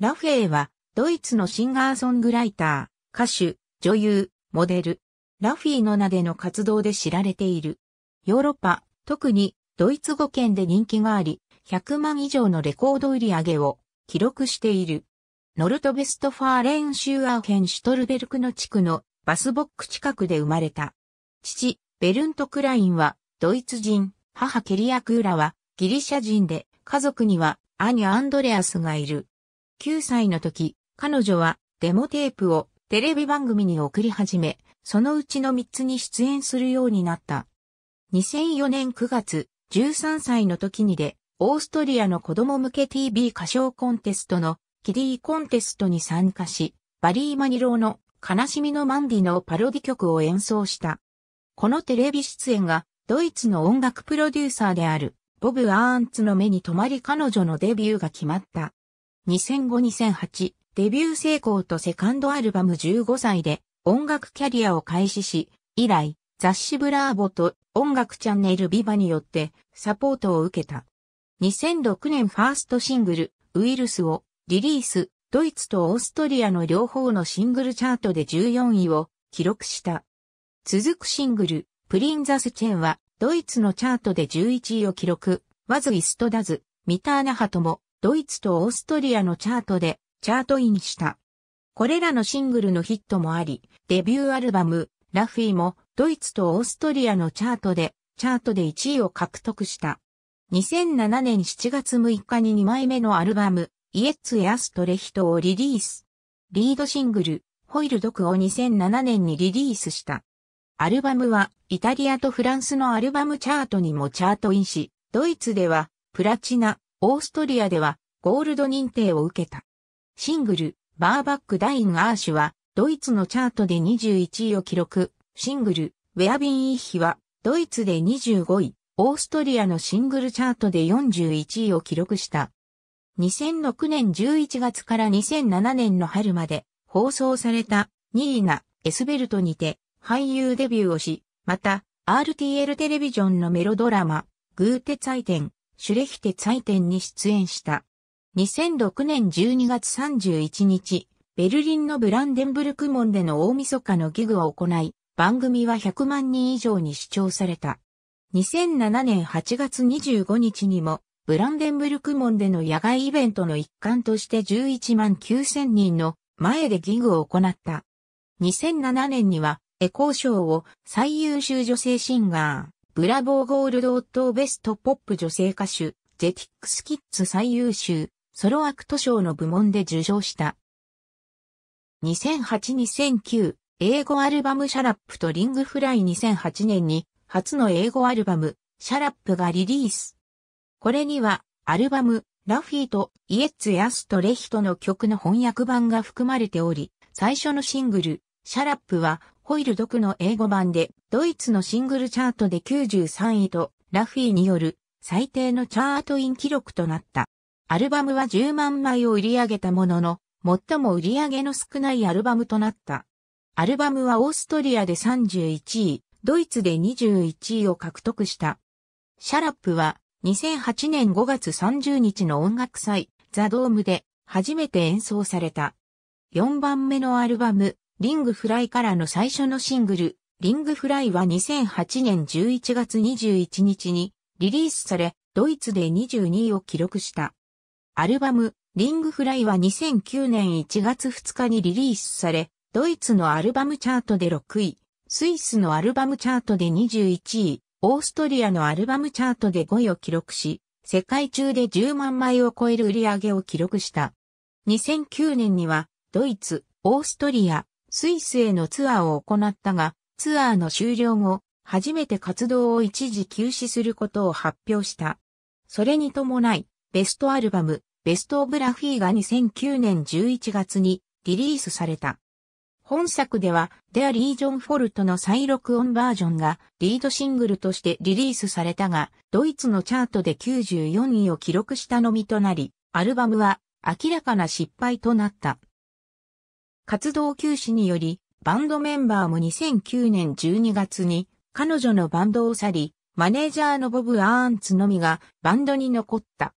ラフェーは、ドイツのシンガーソングライター、歌手、女優、モデル、ラフィーの名での活動で知られている。ヨーロッパ、特にドイツ語圏で人気があり、100万以上のレコード売り上げを記録している。ノルトベストファーレンシュアーヘンシュトルベルクの地区のバスボック近くで生まれた。父、ベルント・クラインはドイツ人、母ケリア・クーラはギリシャ人で、家族には兄アンドレアスがいる。9歳の時、彼女はデモテープをテレビ番組に送り始め、そのうちの3つに出演するようになった。2004年9月、13歳の時にで、オーストリアの子供向け TV 歌唱コンテストのキディコンテストに参加し、バリー・マニローの悲しみのマンディのパロディ曲を演奏した。このテレビ出演がドイツの音楽プロデューサーであるボブ・アーンツの目に留まり彼女のデビューが決まった。2005-2008デビュー成功とセカンドアルバム15歳で音楽キャリアを開始し、以来雑誌ブラーボと音楽チャンネルビバによってサポートを受けた。2006年ファーストシングルウイルスをリリース、ドイツとオーストリアの両方のシングルチャートで14位を記録した。続くシングルプリンザスチェンはドイツのチャートで11位を記録、わずイストダズ、ミターナハともドイツとオーストリアのチャートでチャートインした。これらのシングルのヒットもあり、デビューアルバム、ラフィーもドイツとオーストリアのチャートで、チャートで1位を獲得した。2007年7月6日に2枚目のアルバム、イエッツ・エアストレヒトをリリース。リードシングル、ホイルドクを2007年にリリースした。アルバムは、イタリアとフランスのアルバムチャートにもチャートインし、ドイツでは、プラチナ、オーストリアではゴールド認定を受けた。シングル、バーバック・ダイン・アーシュは、ドイツのチャートで21位を記録。シングル、ウェアビン・イッヒは、ドイツで25位、オーストリアのシングルチャートで41位を記録した。2006年11月から2007年の春まで放送されたニーナ・エスベルトにて俳優デビューをし、また RTL テレビジョンのメロドラマ、グーテツァイテン、シュレヒテ祭典に出演した。2006年12月31日、ベルリンのブランデンブルク門での大晦日のギグを行い、番組は100万人以上に視聴された。2007年8月25日にも、ブランデンブルク門での野外イベントの一環として11万9000人の前でギグを行った。2007年には、エコーショーを最優秀女性シンガー。ブラボーゴールドオットーベストポップ女性歌手、ジェティックスキッズ最優秀、ソロアクト賞の部門で受賞した。2008-2009、英語アルバムシャラップとリングフライ2008年に、初の英語アルバム、シャラップがリリース。これには、アルバム、ラフィーとイエッツ・ヤスト・レヒトの曲の翻訳版が含まれており、最初のシングル、シャラップは、ホイルドクの英語版で、ドイツのシングルチャートで93位と、ラフィーによる最低のチャートイン記録となった。アルバムは10万枚を売り上げたものの、最も売り上げの少ないアルバムとなった。アルバムはオーストリアで31位、ドイツで21位を獲得した。シャラップは2008年5月30日の音楽祭、ザ・ドームで初めて演奏された。4番目のアルバム、リングフライからの最初のシングル、リングフライは2008年11月21日にリリースされ、ドイツで22位を記録した。アルバム、リングフライは2009年1月2日にリリースされ、ドイツのアルバムチャートで6位、スイスのアルバムチャートで21位、オーストリアのアルバムチャートで5位を記録し、世界中で10万枚を超える売り上げを記録した。2009年には、ドイツ、オーストリア、スイスへのツアーを行ったが、ツアーの終了後、初めて活動を一時休止することを発表した。それに伴い、ベストアルバム、ベストオブラフィーが2009年11月にリリースされた。本作では、デアリージョンフォルトの再録音バージョンがリードシングルとしてリリースされたが、ドイツのチャートで94位を記録したのみとなり、アルバムは明らかな失敗となった。活動休止により、バンドメンバーも2009年12月に彼女のバンドを去り、マネージャーのボブ・アーンツのみがバンドに残った。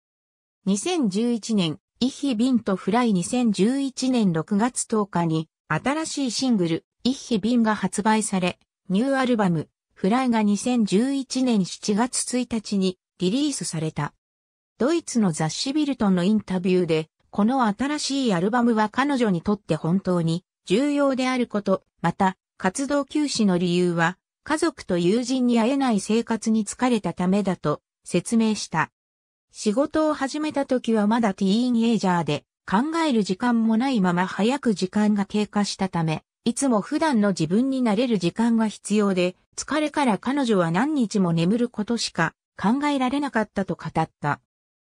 2011年、イヒ・ビンとフライ2011年6月10日に新しいシングル、イヒ・ビンが発売され、ニューアルバム、フライが2011年7月1日にリリースされた。ドイツの雑誌ビルトのインタビューで、この新しいアルバムは彼女にとって本当に重要であること、また、活動休止の理由は、家族と友人に会えない生活に疲れたためだと説明した。仕事を始めた時はまだティーンエイジャーで、考える時間もないまま早く時間が経過したため、いつも普段の自分になれる時間が必要で、疲れから彼女は何日も眠ることしか考えられなかったと語った。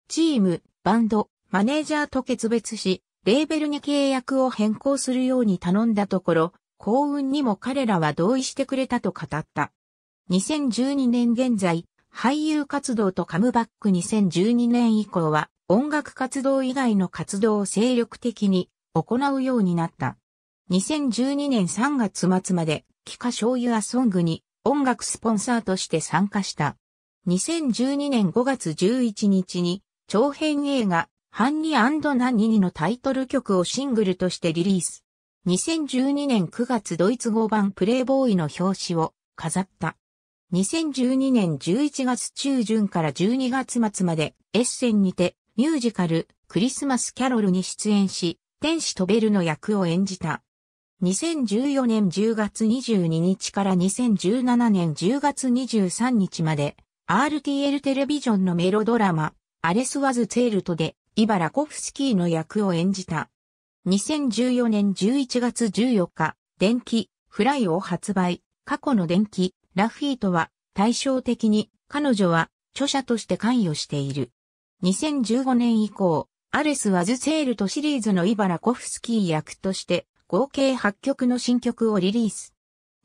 チーム、バンド、マネージャーと決別し、レーベルに契約を変更するように頼んだところ、幸運にも彼らは同意してくれたと語った。2012年現在、俳優活動とカムバック2012年以降は、音楽活動以外の活動を精力的に行うようになった。2012年3月末まで、キカ醤油アソングに音楽スポンサーとして参加した。2012年5月11日に、長編映画、ハンニナニニのタイトル曲をシングルとしてリリース。2012年9月ドイツ語版プレイボーイの表紙を飾った。2012年11月中旬から12月末までエッセンにてミュージカルクリスマスキャロルに出演し、天使とベルの役を演じた。2014年10月22日から2017年10月23日まで RTL テレビジョンのメロドラマアレスワズツェルトでイバラコフスキーの役を演じた。2014年11月14日、電気、フライを発売。過去の電気、ラフィートは対照的に彼女は著者として関与している。2015年以降、アレス・ワズセールとシリーズのイバラコフスキー役として合計8曲の新曲をリリース。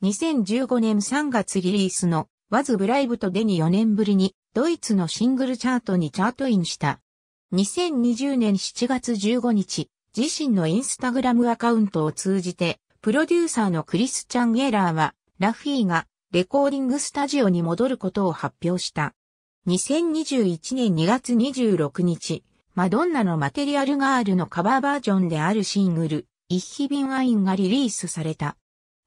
2015年3月リリースのワズ・ブライブとデニ4年ぶりにドイツのシングルチャートにチャートインした。2020年7月15日、自身のインスタグラムアカウントを通じて、プロデューサーのクリスチャン・ゲラーは、ラフィーがレコーディングスタジオに戻ることを発表した。2021年2月26日、マドンナのマテリアルガールのカバーバージョンであるシングル、イッヒビンワインがリリースされた。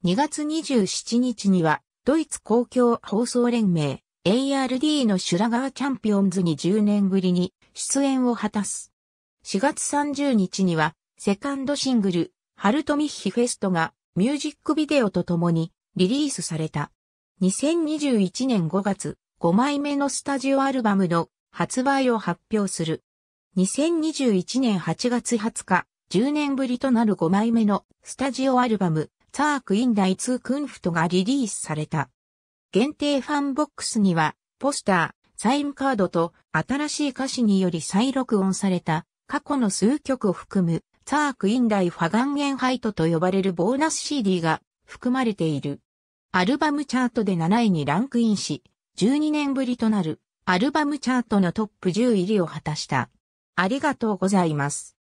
2月27日には、ドイツ公共放送連盟、ARD のシュラガーチャンピオンズに10年ぶりに出演を果たす。4月30日には、セカンドシングル、ハルトミッヒフェストが、ミュージックビデオとともに、リリースされた。2021年5月、5枚目のスタジオアルバムの発売を発表する。2021年8月20日、10年ぶりとなる5枚目のスタジオアルバム、ザークインダイツークンフトがリリースされた。限定ファンボックスには、ポスター、サインカードと新しい歌詞により再録音された過去の数曲を含むツァークインダイファガンゲンハイトと呼ばれるボーナス CD が含まれている。アルバムチャートで7位にランクインし、12年ぶりとなるアルバムチャートのトップ10入りを果たした。ありがとうございます。